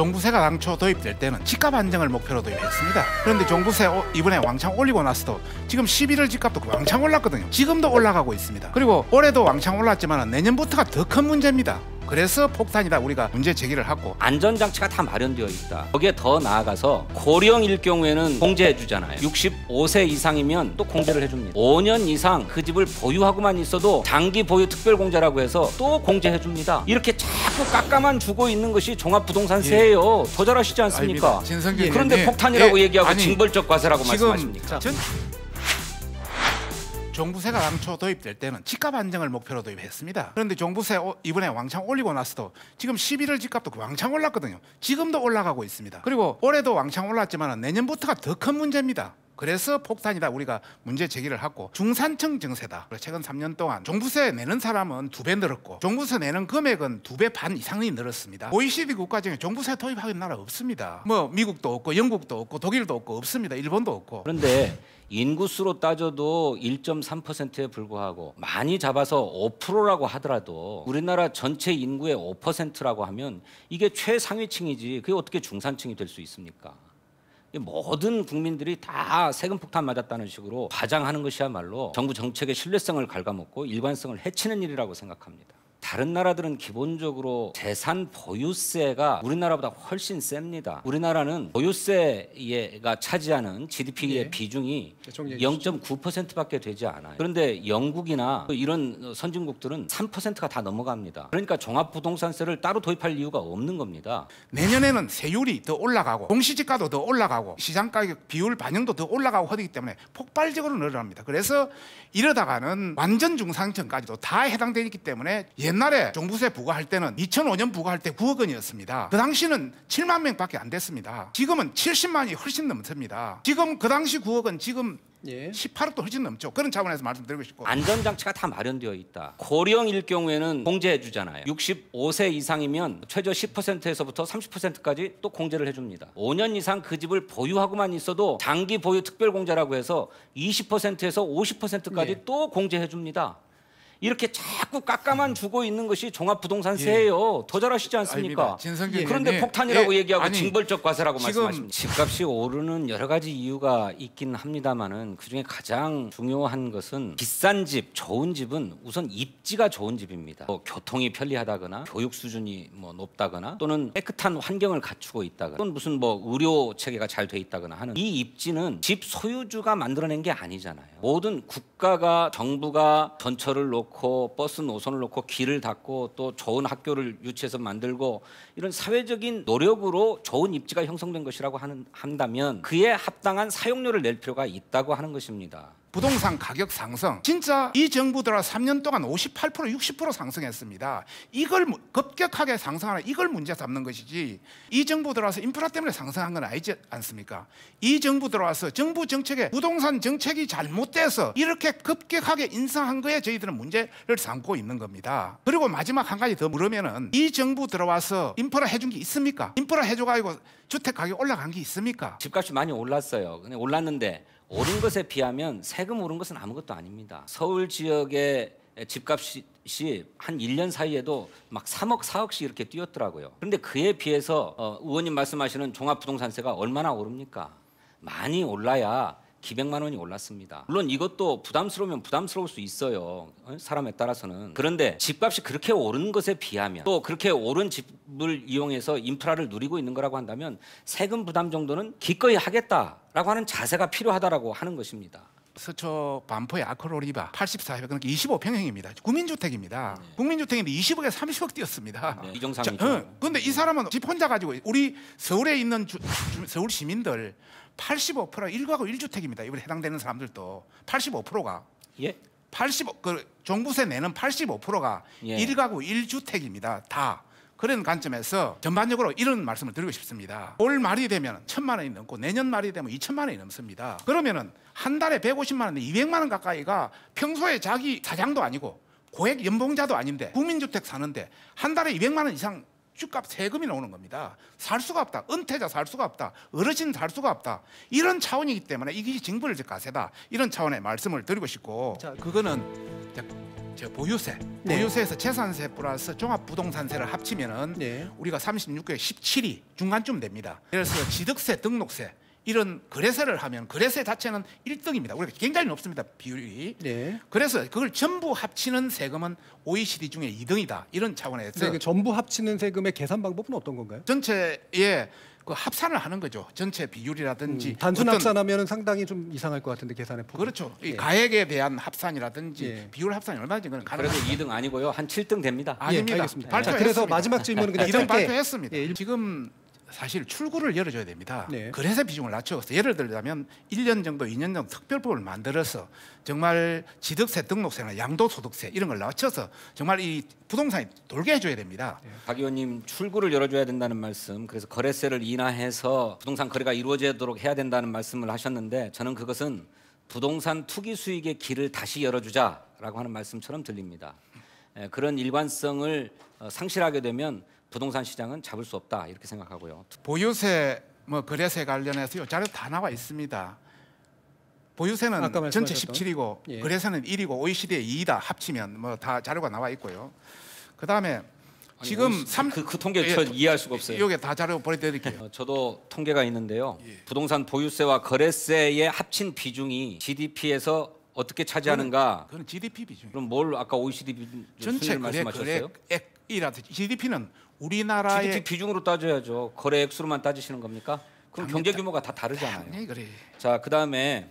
종부세가 당초 도입될 때는 집값 안정을 목표로 도입했습니다. 그런데 종부세 이번에 왕창 올리고 나서도 지금 11월 집값도 왕창 올랐거든요. 지금도 올라가고 있습니다. 그리고 올해도 왕창 올랐지만 내년부터가 더 큰 문제입니다. 그래서 폭탄이다 우리가 문제 제기를 하고 안전장치가 다 마련되어 있다 거기에 더 나아가서 고령일 경우에는 공제해 주잖아요 65세 이상이면 또 공제를 해줍니다 5년 이상 그 집을 보유하고만 있어도 장기 보유 특별공제라고 해서 또 공제해 줍니다 이렇게 차... 아주 깎아만 주고 있는 것이 종합부동산세예요. 예. 저절하시지 않습니까? 예. 그런데 폭탄이라고 예. 얘기하고 아니, 징벌적 과세라고 말씀하십니까? 전... 정부세가 당초 도입될 때는 집값 안정을 목표로 도입했습니다. 그런데 종부세 이번에 왕창 올리고 나서도 지금 11월 집값도 그 왕창 올랐거든요. 지금도 올라가고 있습니다. 그리고 올해도 왕창 올랐지만 내년부터가 더 큰 문제입니다. 그래서 폭탄이다 우리가 문제 제기를 하고 중산층 증세다. 최근 3년 동안 종부세 내는 사람은 두 배 늘었고 종부세 내는 금액은 두 배 반 이상이 늘었습니다. OECD 국가 중에 종부세 도입하는 나라 없습니다. 뭐 미국도 없고 영국도 없고 독일도 없고 없습니다. 일본도 없고. 그런데 인구수로 따져도 1.3%에 불과하고 많이 잡아서 5%라고 하더라도 우리나라 전체 인구의 5%라고 하면 이게 최상위층이지 그게 어떻게 중산층이 될 수 있습니까? 모든 국민들이 다 세금 폭탄 맞았다는 식으로 과장하는 것이야말로 정부 정책의 신뢰성을 갉아먹고 일관성을 해치는 일이라고 생각합니다. 다른 나라들은 기본적으로 재산 보유세가 우리나라보다 훨씬 셉니다. 우리나라는 보유세가 차지하는 GDP의 예. 비중이 0.9%밖에 되지 않아요. 그런데 영국이나 이런 선진국들은 3%가 다 넘어갑니다. 그러니까 종합부동산세를 따로 도입할 이유가 없는 겁니다. 내년에는 세율이 더 올라가고 공시지가도 더 올라가고 시장 가격 비율 반영도 더 올라가고 하기 때문에 폭발적으로 늘어납니다. 그래서 이러다가는 완전 중상층까지도 다 해당되기 때문에 예 옛날에 종부세 부과할 때는 2005년 부과할 때 9억 원이었습니다. 그 당시는 7만 명밖에 안 됐습니다. 지금은 70만이 훨씬 넘습니다. 지금 그 당시 9억은 지금 예. 18억도 훨씬 넘죠. 그런 차원에서 말씀드리고 싶고 안전장치가 다 마련되어 있다. 고령일 경우에는 공제해 주잖아요. 65세 이상이면 최저 10%에서부터 30%까지 또 공제를 해줍니다. 5년 이상 그 집을 보유하고만 있어도 장기 보유 특별 공제라고 해서 20%에서 50%까지 예. 또 공제해 줍니다. 이렇게 자꾸 깎아만 음. 주고 있는 것이 종합부동산세예요. 예. 더 잘하시지 않습니까? 예. 그런데 폭탄이라고 예. 얘기하고 아니, 징벌적 과세라고 말씀하십니다. 집값이 오르는 여러 가지 이유가 있긴 합니다만은 그중에 가장 중요한 것은 비싼 집, 좋은 집은 우선 입지가 좋은 집입니다. 뭐 교통이 편리하다거나 교육 수준이 뭐 높다거나 또는 깨끗한 환경을 갖추고 있다거나 또는 무슨 뭐 의료 체계가 잘 돼 있다거나 하는 이 입지는 집 소유주가 만들어낸 게 아니잖아요. 모든 국가가 정부가 전철을 놓고 놓고 버스 노선을 놓고 길을 닦고 또 좋은 학교를 유치해서 만들고 이런 사회적인 노력으로 좋은 입지가 형성된 것이라고 하는, 한다면 그에 합당한 사용료를 낼 필요가 있다고 하는 것입니다. 부동산 가격 상승 진짜 이 정부 들어 3년 동안 58% 60% 상승했습니다 이걸 급격하게 상승하는 이걸 문제 삼는 것이지 이 정부 들어와서 인프라 때문에 상승한 건 아니지 않습니까 이 정부 들어와서 정부 정책에 부동산 정책이 잘못돼서 이렇게 급격하게 인상한 거에 저희들은 문제를 삼고 있는 겁니다 그리고 마지막 한 가지 더 물으면은 이 정부 들어와서 인프라 해준 게 있습니까 인프라 해줘가지고 주택 가격 올라간 게 있습니까 집값이 많이 올랐어요 근데 올랐는데 오른 것에 비하면 세금 오른 것은 아무것도 아닙니다. 서울 지역의 집값이 한 1년 사이에도 막 3억, 4억씩 이렇게 뛰었더라고요. 그런데 그에 비해서 어, 의원님 말씀하시는 종합부동산세가 얼마나 오릅니까? 많이 올라야 기백만 원이 올랐습니다. 물론 이것도 부담스러우면 부담스러울 수 있어요. 어? 사람에 따라서는. 그런데 집값이 그렇게 오른 것에 비하면 또 그렇게 오른 집을 이용해서 인프라를 누리고 있는 거라고 한다면 세금 부담 정도는 기꺼이 하겠다라고 하는 자세가 필요하다라고 하는 것입니다. 서초 반포의 아크로리바 84평 그러니까 25평형입니다. 국민주택입니다. 네. 국민주택인데 20억에 30억 뛰었습니다. 네, 이정상이죠. 그런데 응. 이 사람은 집 혼자 가지고 우리 서울에 있는 주, 주, 서울 시민들 85% 1가구 1주택입니다. 이번에 해당되는 사람들도 85%가 예? 85, 그 종부세 내는 85%가 예. 1가구 1주택입니다. 다. 그런 관점에서 전반적으로 이런 말씀을 드리고 싶습니다. 올 말이 되면 천만 원이 넘고 내년 말이 되면 이천만 원이 넘습니다. 그러면은 한 달에 150만 원에 200만 원 가까이가 평소에 자기 사장도 아니고 고액 연봉자도 아닌데 국민주택 사는데 한 달에 200만 원 이상 주값 세금이 나오는 겁니다. 살 수가 없다. 은퇴자 살 수가 없다. 어르신 살 수가 없다. 이런 차원이기 때문에 이것이 징벌적 가세다. 이런 차원의 말씀을 드리고 싶고 자, 그거는 저 보유세, 네. 보유세에서 재산세 플러스 종합부동산세를 합치면은 네. 우리가 3 6개 17이 중간쯤 됩니다. 그래서 지득세, 등록세 이런 거래세를 하면 거래세 자체는 1등입니다. 우리가 굉장히 높습니다. 비율이. 네. 그래서 그걸 전부 합치는 세금은 OECD 중에 2등이다. 이런 차원에서. 네, 그 전부 합치는 세금의 계산 방법은 어떤 건가요? 전체에 예, 그 합산을 하는 거죠. 전체 비율이라든지 음, 단순 합산하면 상당히 좀 이상할 것 같은데 계산의 폭. 그렇죠. 예. 가액에 대한 합산이라든지 예. 비율 합산이 얼마든지 그건 가능. 그래도 2등 아니고요. 한 7등 됩니다. 아닙니다. 예, 알겠습니다. 발표했습 그래서 마지막 질문은 그냥 이등 발표했습니다. 예, 지금 사실 출구를 열어줘야 됩니다. 네. 그래서 비중을 낮추었어요. 예를 들자면 1년 정도, 2년 정도 특별법을 만들어서 정말 지득세, 등록세나 양도소득세 이런 걸 낮춰서 정말 이 부동산이 돌게 해줘야 됩니다. 네. 박 의원님 출구를 열어줘야 된다는 말씀, 그래서 거래세를 인하해서 부동산 거래가 이루어지도록 해야 된다는 말씀을 하셨는데 저는 그것은 부동산 투기 수익의 길을 다시 열어주자라고 하는 말씀처럼 들립니다. 예, 그런 일관성을 어, 상실하게 되면 부동산 시장은 잡을 수 없다 이렇게 생각하고요. 보유세 뭐 거래세 관련해서요 자료 다 나와 있습니다. 보유세는 전체 17이고 예. 거래세는 1이고 OECD 2다 합치면 뭐 다 자료가 나와 있고요. 그 다음에 지금 3... 그, 그 통계 예, 저 이해할 수가 없어요. 여기 다 자료 보내드릴게요. 어, 저도 통계가 있는데요. 예. 부동산 보유세와 거래세의 합친 비중이 GDP에서 어떻게 차지하는가? 그건, 그건 GDP 비중. 그럼 뭘 아까 OECD 전체 거래 말씀하셨어요? 거래액 이라든지 GDP는 우리나라의 GDP 비중으로 따져야죠. 거래 액수로만 따지시는 겁니까? 그럼 경제 규모가 다 다르잖아요. 그래. 자, 그다음에